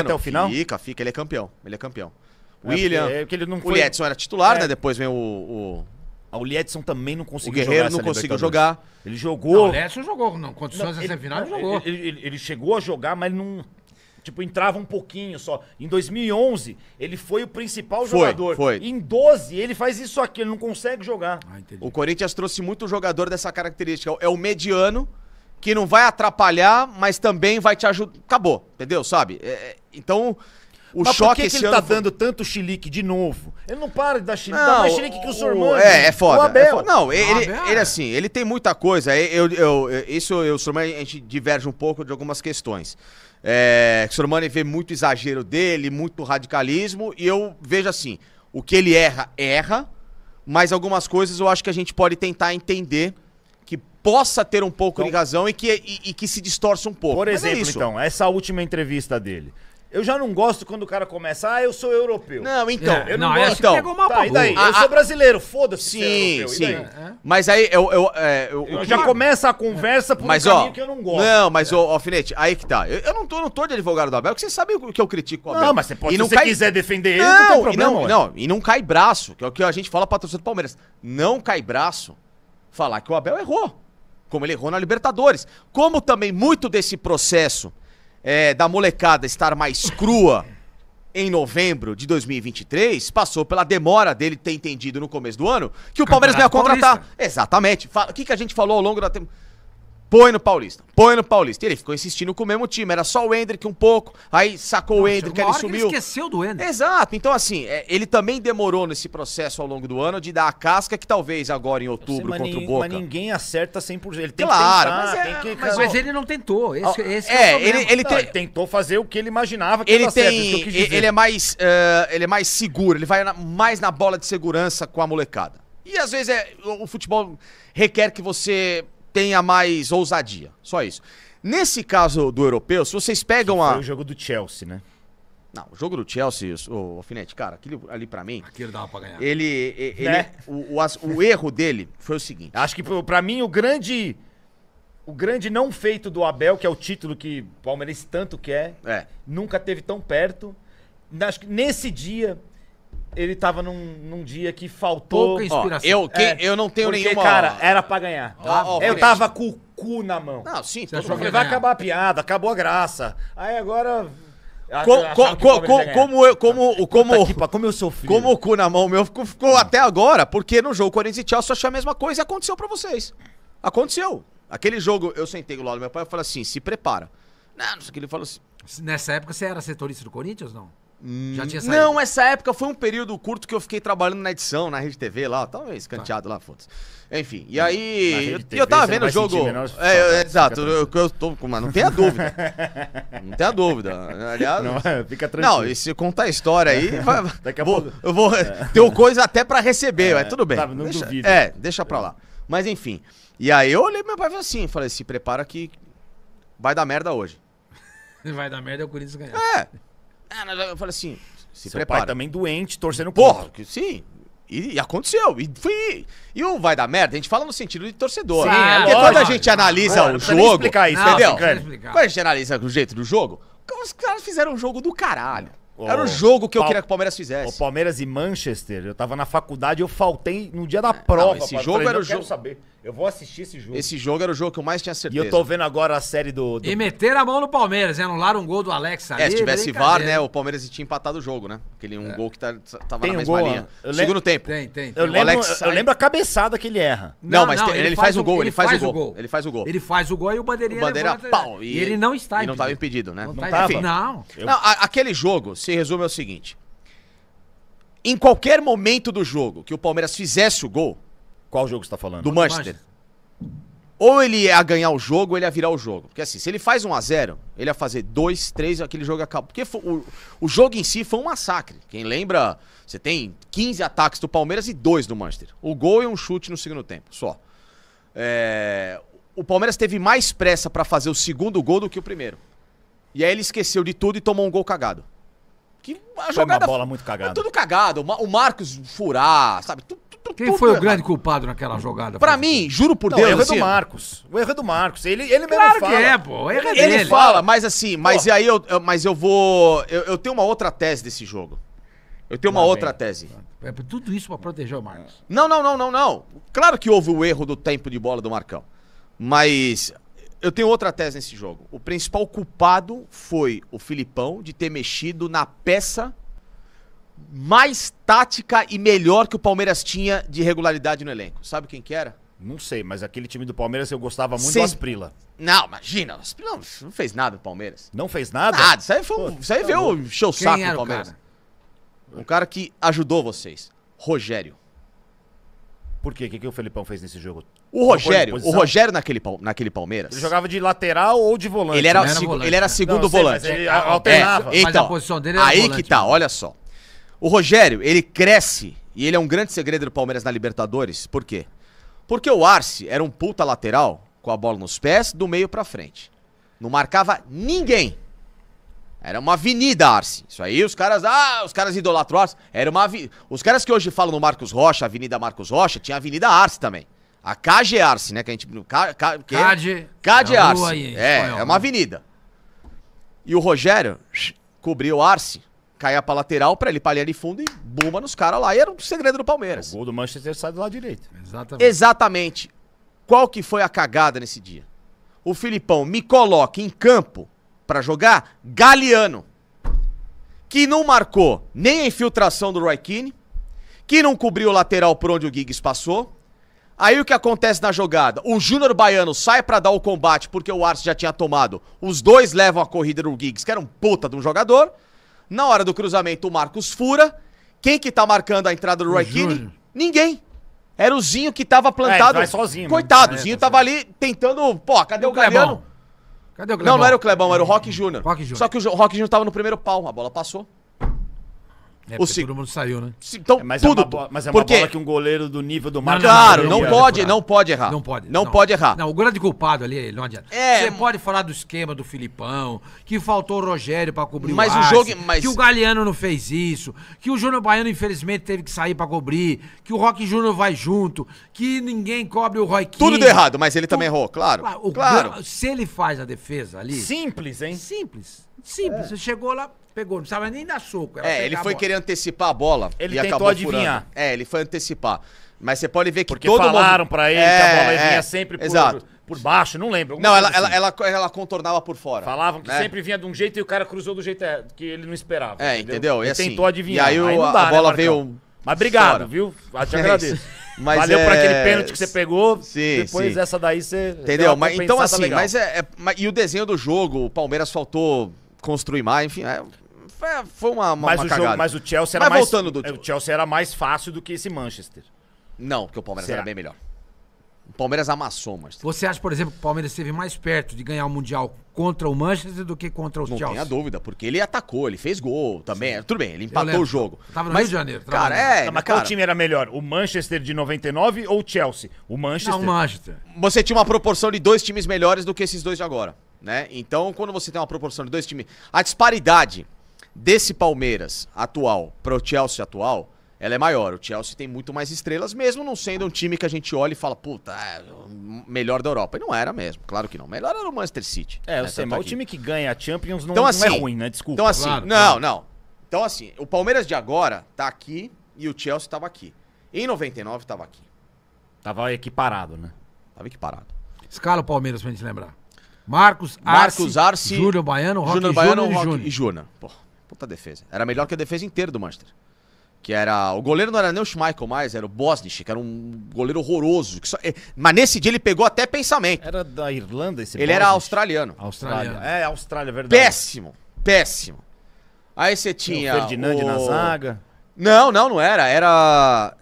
Fica até o final? Fica, fica. Ele é campeão. Ele é campeão. É, William. É porque, é porque foi... O Edson era titular, né? é. né? Depois vem o, o... Ah, o Liedson também não conseguiu jogar. O Guerreiro jogar não conseguiu jogar. Ele jogou. Não, o Liedson jogou. Não, condições da semifinal ele jogou. Ele, ele, ele, chegou a jogar, mas não. Tipo, entrava um pouquinho só. Em 2011, ele foi o principal foi, jogador. Foi. Em 12, ele faz isso aqui, ele não consegue jogar. Ah, entendi. o Corinthians trouxe muito jogador dessa característica. É o mediano que não vai atrapalhar, mas também vai te ajudar. Acabou, entendeu? Sabe? É, é então, o mas choque por que, que ele tá foi... dando tanto xilique de novo? Ele não para de dar xilique. não, dá mais o, que o seu É, é foda. O é Abel. É foda. Não, ele, ele assim, ele tem muita coisa. É, eu, eu, eu isso eu e o Sormani, a gente diverge um pouco de algumas questões. É, o Sormani vê muito exagero dele, muito radicalismo, e eu vejo assim, o que ele erra, erra, mas algumas coisas eu acho que a gente pode tentar entender que possa ter um pouco então, de razão e que, e, e, que se distorce um pouco. Por é exemplo, é então, essa última entrevista dele. Eu já não gosto quando o cara começa, ah, eu sou europeu. Não, então. É, eu não, não gosto. Então, pegou tá, e daí? eu sou brasileiro, foda-se. É sim, sim. É, é. Mas aí eu. Eu, eu, eu já começa a conversa por mas, um ó, que eu não gosto. Não, mas, é. ó, Alfinete, aí que tá. Eu, não, tô, não tô de advogado do Abel, porque você sabe o que eu critico o Abel. Não, mas você pode, e se você cai... quiser defender ele, não, não tem problema. Não, não, e não cai braço, que é o que a gente fala pra torcedor do Palmeiras. Não cai braço falar que o Abel errou, como ele errou na Libertadores. Como também muito desse processo é, da molecada estar mais crua em novembro de 2023 passou pela demora dele ter entendido no começo do ano que o Palmeiras não ia contratar. Exatamente. O que, que a gente falou ao longo da temporada? Põe no Paulista, põe no Paulista. E ele ficou insistindo com o mesmo time. Era só o Hendrick um pouco, aí sacou o Hendrick, ele sumiu. Ele esqueceu do Hendrick. Exato. Então, assim, é, ele também demorou nesse processo ao longo do ano de dar a casca que talvez agora em outubro sei, contra o Boca. Mas ninguém acerta 100%. Ele tem claro, que tentar, mas, é, que... mas, mas ele não tentou. Esse, é, esse é, é ele, ele, Não, ele, tentou fazer o que ele imaginava que ele era é tem, certo, que Ele é mais, uh, ele é mais seguro, ele vai na, mais na bola de segurança com a molecada. E às vezes é, o futebol requer que você tenha mais ousadia. Só isso. Nesse caso do europeu, se vocês pegam foi a. Foi o jogo do Chelsea, né? Não, o jogo do Chelsea, o Alfinete, cara, aquele ali para mim. Aquele dava pra ganhar. Ele. Né? ele, né? o, o, o, erro dele foi o seguinte. Acho que para mim o grande. O grande não feito do Abel, que é o título que o Palmeiras tanto quer, é. nunca teve tão perto. Acho que nesse dia ele tava num, num dia que faltou. Pouca inspiração. Ó, eu, que, é, eu não tenho porque, nenhuma. Cara, era pra ganhar. Ó, ó, eu tava com o cu na mão. Não, sim, vai acabar a piada, acabou a graça. Aí agora. como eu, como, como, aqui, pá, como eu Como o cu na mão meu ficou, ficou até agora, porque no jogo Corinthians e Chelsea eu achei a mesma coisa e aconteceu pra vocês. Aconteceu. Aquele jogo, eu sentei do lado do meu pai e falei assim: se prepara. Não, não sei o que ele falou assim. Nessa época você era setorista do Corinthians, não? Hum. Já tinha saído? Não, essa época foi um período curto que eu fiquei trabalhando na edição, na Rede TV lá, talvez canteado tá. lá, foda-se. Enfim, e aí. TV, eu tava vendo o jogo. É, né? exato, eu, eu tô. Mas não tem a dúvida. não tem a dúvida. Aliás. Não, é, fica tranquilo. Não, e se contar a história aí. Vai, Daqui a vou, pouco. Eu vou. É. Tenho coisa até pra receber, é, mas tudo bem. Tá, não deixa, duvido. É, deixa pra é. lá. Mas enfim. E aí eu olhei meu pai assim, falei: se prepara que vai dar merda hoje. vai dar merda, é o Corinthians ganhar. É. Ah, eu falei assim, se Seu prepara. pai também doente, torcendo Porra, contra. sim. E, e aconteceu. E, fui e o vai dar merda, a gente fala no sentido de torcedor. Sim, é Porque lógico. quando a gente analisa é, o jogo. explicar isso, não, entendeu? Explicar. Quando a gente analisa o jeito do jogo, os caras fizeram um jogo do caralho. Era o jogo que eu queria que o Palmeiras fizesse. O Palmeiras e Manchester, eu tava na faculdade, eu faltei no dia da ah, prova. Não, esse jogo falei, era o jogo. Saber. Eu vou assistir esse jogo. Esse jogo era o jogo que eu mais tinha certeza. E eu tô vendo agora a série do. do... E meter a mão no Palmeiras, né? Anularam um gol do Alex é, ali. É, se tivesse VAR, né? O Palmeiras tinha empatado o jogo, né? Aquele um é. gol que tá, tá tava tem na mesma gol, linha. Segundo tempo. Tem, tem. tem. Eu, lembro, Alex... eu lembro a cabeçada que ele erra. Não, não mas não, tem, ele, ele, faz o gol, ele faz, faz o gol. Ele faz o gol. Ele faz o gol e o bandeirinha. O bandeira, pau. E, e ele não está impedido. não estava impedido, né? Não, não tá tava. não. Aquele jogo se resume ao seguinte: em qualquer momento do jogo que o Palmeiras fizesse o gol qual jogo você tá falando? Do Manchester. Ou ele ia ganhar o jogo, ou ele ia virar o jogo. Porque assim, se ele faz 1 a 0 ele ia fazer 2, 3, aquele jogo acaba. Porque foi, o, o jogo em si foi um massacre. Quem lembra, você tem 15 ataques do Palmeiras e 2 do Manchester. O gol e um chute no segundo tempo, só. É, o Palmeiras teve mais pressa para fazer o segundo gol do que o primeiro. E aí ele esqueceu de tudo e tomou um gol cagado. Que a jogada, Foi uma bola muito cagada. Tudo cagado. O Marcos furar, sabe? Tu, quem foi o grande culpado naquela jogada? Pra mim, juro por não, Deus. O erro é assim, é do Marcos. O erro é do Marcos. Ele, ele mesmo claro fala. Que é, pô. O erro é dele. Ele fala, mas assim, mas aí eu, eu, mas eu vou. Eu, eu, tenho uma outra tese desse jogo. Eu tenho uma Lá outra tese. É, é tudo isso pra proteger o Marcos. Não, não, não, não, não. Claro que houve o erro do tempo de bola do Marcão. Mas eu tenho outra tese nesse jogo. O principal culpado foi o Filipão de ter mexido na peça mais tática e melhor que o Palmeiras tinha de regularidade no elenco. Sabe quem que era? Não sei, mas aquele time do Palmeiras eu gostava muito Cês... do Asprila. Não, imagina, o Asprila não, fez nada do Palmeiras. Não fez nada? Nada, isso aí, foi, Pô, isso aí tá veio bom. show o saco do Palmeiras. Cara? Um cara que ajudou vocês, Rogério. Por quê? O que, que o Felipão fez nesse jogo? O Rogério, o Rogério naquele, naquele Palmeiras. Ele jogava de lateral ou de volante? Ele era, né? era, volante, ele era segundo não, sei, volante. ele alternava. É, então, mas a então, posição dele era aí volante, que tá, né? olha só. O Rogério, ele cresce e ele é um grande segredo do Palmeiras na Libertadores. Por quê? Porque o Arce era um puta lateral com a bola nos pés, do meio para frente. Não marcava ninguém. Era uma avenida, Arce. Isso aí, os caras, ah, os caras idolatram o Arce. Era uma avenida. Os caras que hoje falam no Marcos Rocha, Avenida Marcos Rocha, tinha a Avenida Arce também. A KG é Arce, né? Que a gente. K, K, que KG. KG Arce. Aí, é, é uma né? avenida. E o Rogério cobriu Arce caia pra lateral, pra ele pra linha de fundo e buma nos caras lá. E era um segredo do Palmeiras. O gol do Manchester sai do lado direito. Exatamente. Exatamente. Qual que foi a cagada nesse dia? O Filipão me coloca em campo para jogar Galeano, que não marcou nem a infiltração do Roy Keane, que não cobriu o lateral por onde o Giggs passou. Aí o que acontece na jogada? O Júnior Baiano sai para dar o combate porque o Arce já tinha tomado. Os dois levam a corrida do Giggs, que era um puta de um jogador. Na hora do cruzamento, o Marcos fura. Quem que tá marcando a entrada do Roy Keane? Ninguém. Era o Zinho que tava é, plantado. É, vai sozinho. Coitado, o é, Zinho tá tava ali tentando. Pô, cadê o, o Cadê o Clebão? Não, não era o Clebão, era o Rock Júnior. Só que o Rock Júnior tava no primeiro pau, a bola passou. É, o se... Todo mundo saiu, né? Se, então, é, mas tudo. É uma, mas é uma porque... bola que um goleiro do nível do Marcos... Claro, não, não, pode, não pode errar. Não pode. Não, não, pode errar. Não, o grande culpado ali, não adianta. É... Você pode falar do esquema do Filipão, que faltou o Rogério pra cobrir mas o, o jogo, Arce, mas... que o Galeano não fez isso, que o Júnior Baiano, infelizmente, teve que sair pra cobrir, que o Rock Júnior vai junto, que ninguém cobre o Roy Tudo deu errado, mas ele também errou, claro. Ah, o... claro. Se ele faz a defesa ali... Simples, hein? Simples. Simples. É. Você chegou lá, Pegou, não precisava nem dar soco. É, ele foi querer antecipar a bola. Ele e tentou acabou adivinhar. Furando. É, ele foi antecipar. Mas você pode ver que Porque todo falaram mundo... pra ele é, que a é, bola é, vinha sempre por, exato. por baixo, não lembro. Não, ela, assim. ela, ela, ela, contornava por fora. Falavam que né? sempre vinha de um jeito e o cara cruzou do jeito é, que ele não esperava. É, entendeu? entendeu? Ele assim, tentou adivinhar. E aí, o, aí dá, a né, bola né, veio... Mas obrigado, fora. viu? Eu te agradeço. Mas Valeu é... por aquele pênalti que você pegou. Sim, depois sim. essa daí você. Entendeu? Mas, então, assim, mas é, é, E o desenho do jogo, o Palmeiras faltou construir mais, enfim. É, foi uma, uma, mas uma o cagada. Jogo, mas o Chelsea era mas mais... voltando do... É, o Chelsea era mais fácil do que esse Manchester. Não, porque o Palmeiras Será? era bem melhor. O Palmeiras amassou o Manchester. Você acha, por exemplo, que o Palmeiras esteve mais perto de ganhar o Mundial contra o Manchester do que contra o Não Chelsea? Não tenha dúvida, porque ele atacou, ele fez gol também. Sim. Tudo bem, ele empatou o jogo. Tava no mas, Rio de Janeiro. Cara, é... Não, mas cara... qual time era melhor? O Manchester de 99 ou o Chelsea? O Manchester. Não, o Manchester. Você tinha uma proporção de dois times melhores do que esses dois de agora, né? Então, quando você tem uma proporção de dois times... A disparidade desse Palmeiras atual para o Chelsea atual, ela é maior. O Chelsea tem muito mais estrelas, mesmo não sendo um time que a gente olha e fala, puta, é melhor da Europa. E não era mesmo, claro que não. Melhor era o Manchester City. É, eu né, sei, mas aqui. o time que ganha a Champions não, então, assim, não é assim, ruim, né? Desculpa. Então assim, claro, não, claro. não. Então assim, o Palmeiras de agora tá aqui e o Chelsea tava aqui. Em 99 tava aqui. Tava equiparado, né? Tava equiparado. Escala o Palmeiras pra gente lembrar. Marcos, Marcos Arce, Arce Júnior Baiano, Roque Júnior Baiano, Júnior e Júnior. Puta defesa. Era melhor que a defesa inteira do Manchester. Que era. O goleiro não era nem o Schmeichel mais, era o Bosnich, que era um goleiro horroroso. Só... É, mas nesse dia ele pegou até pensamento. Era da Irlanda esse Ele Bosnich? era australiano. Australiano. É, Austrália, verdade. Péssimo, péssimo. Aí você tinha. o Ferdinand o... na zaga. Não, não, não era. Era.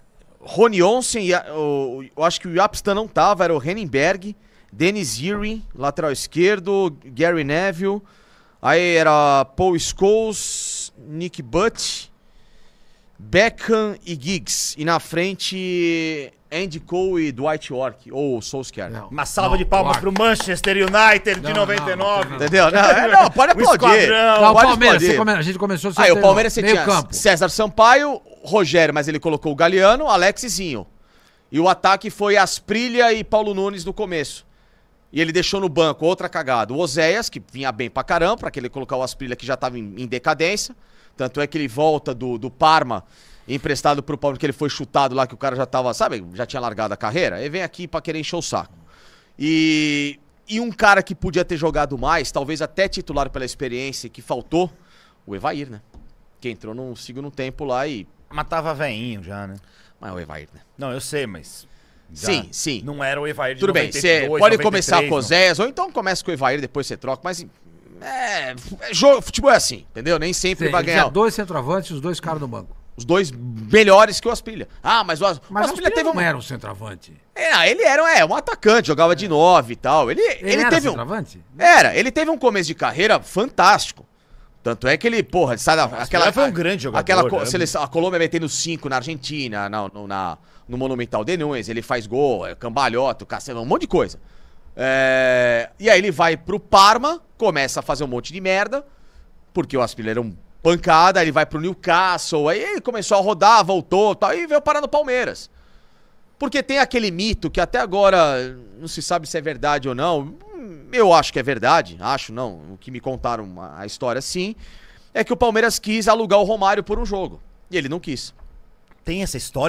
Rony Onsen, eu acho que o Yapstan não tava, era o Henningberg, Dennis Earing, lateral esquerdo, Gary Neville. Aí era Paul Scholes, Nick Butt, Beckham e Giggs. E na frente, Andy Cole e Dwight York, ou Solskjaer. Não, Uma salva não, de palmas pro Manchester United de não, 99. Entendeu? Não, é, não pode aplaudir. Não, pode o Palmeiras, Come... a gente começou... Aí o Palmeiras você tinha campo. César Sampaio, Rogério, mas ele colocou o Galeano, Alexizinho. E o ataque foi Asprilha e Paulo Nunes no começo e ele deixou no banco outra cagada. O Oséias, que vinha bem pra caramba, pra que ele colocar o Asprilha que já tava em, em, decadência. Tanto é que ele volta do, do Parma, emprestado pro Palmeiras, que ele foi chutado lá, que o cara já tava, sabe, já tinha largado a carreira. Ele vem aqui pra querer encher o saco. E, e um cara que podia ter jogado mais, talvez até titular pela experiência, que faltou, o Evair, né? Que entrou no segundo tempo lá e. Matava veinho já, né? Mas é o Evair, né? Não, eu sei, mas já sim, sim. Não era o Evair de Tudo 92, bem, você pode começar com o Zéias, ou então começa com o Evair, depois você troca, mas é, é, jogo, futebol é assim, entendeu? Nem sempre Sim, vai ganhar. Tinha dois centroavantes e os dois caras no banco. Os dois melhores que o Aspilha. Ah, mas o, As... mas o Aspilha, teve um... não era um centroavante. É, ele era é, um atacante, jogava é. de nove e tal. Ele, ele, ele teve centroavante? um Era, ele teve um começo de carreira fantástico. Tanto é que ele, porra, sabe, aquela foi um grande jogador. Aquela né? seleção, a Colômbia metendo cinco na Argentina, na, na no Monumental de Nunes, ele faz gol, é cambalhota, cacete, um monte de coisa. É... E aí ele vai pro Parma, começa a fazer um monte de merda, porque o Aspilha era é um pancada, ele vai pro Newcastle, aí ele começou a rodar, voltou tal, e veio parar no Palmeiras. Porque tem aquele mito que até agora não se sabe se é verdade ou não. Hum, eu acho que é verdade, acho não. O que me contaram a história sim, é que o Palmeiras quis alugar o Romário por um jogo. E ele não quis. Tem essa história?